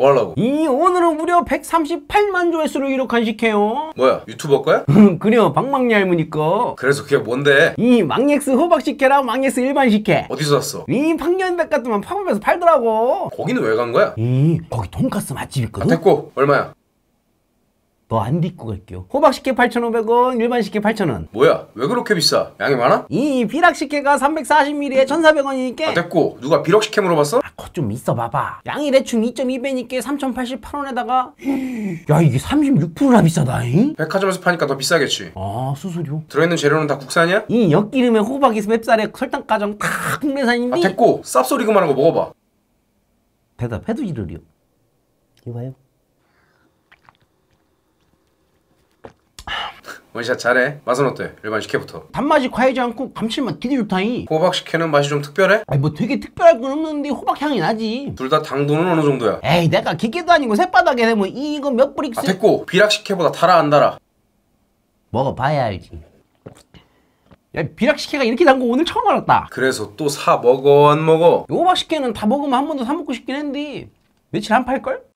뭐하려고? 이 오늘은 무려 138만 조회수를 기록한 식혜요 뭐야 유튜버 거야? 음, 그려방망이할머니까 그래서 그게 뭔데? 이 망엑스 호박 식혜랑 망엑스 일반 식혜 어디서 샀어? 이판견백 같으면 팝업에서 팔더라고 거기는 왜 간 거야? 이 거기 돈가스 맛집 있거든? 아, 됐고 얼마야? 너안 딛고 갈게요 호박 식혜 8,500원 일반 식혜 8,000원 뭐야 왜 그렇게 비싸 양이 많아? 이 비락 식혜가 340ml에 1,400원이니까 아, 됐고 누가 비락 식혜 물어봤어? 좀 있어 봐봐 양이 대충 2.2배니까 3,088원에다가 야 이게 36%나 비싸다잉? 백화점에서 파니까 더 비싸겠지 아 수수료 들어있는 재료는 다 국산이야? 이 엿기름에 호박이 맵쌀에 설탕가정 다 국내산인데 아 됐고 쌉소리 그만하고 먹어봐 대답해도 이러려 이봐요 원샷 잘해 맛은 어때? 일반 식혜부터 단맛이 과하지 않고 감칠맛 되게 좋다잉 호박 식혜는 맛이 좀 특별해? 아니 뭐 되게 특별할 건 없는데 호박 향이 나지 둘 다 당도는 어느 정도야? 에이 내가 기계도 아니고 새바닥에 되면 이거 몇 브릭스 아 됐고 비락 식혜보다 달아 안 달아? 먹어봐야 알지 야 비락식혜가 이렇게 단 거 오늘 처음 알았다 그래서 또 사 먹어 안 먹어 호박식혜는 다 먹으면 한 번 더사 먹고 싶긴 했는데 며칠 안 팔걸?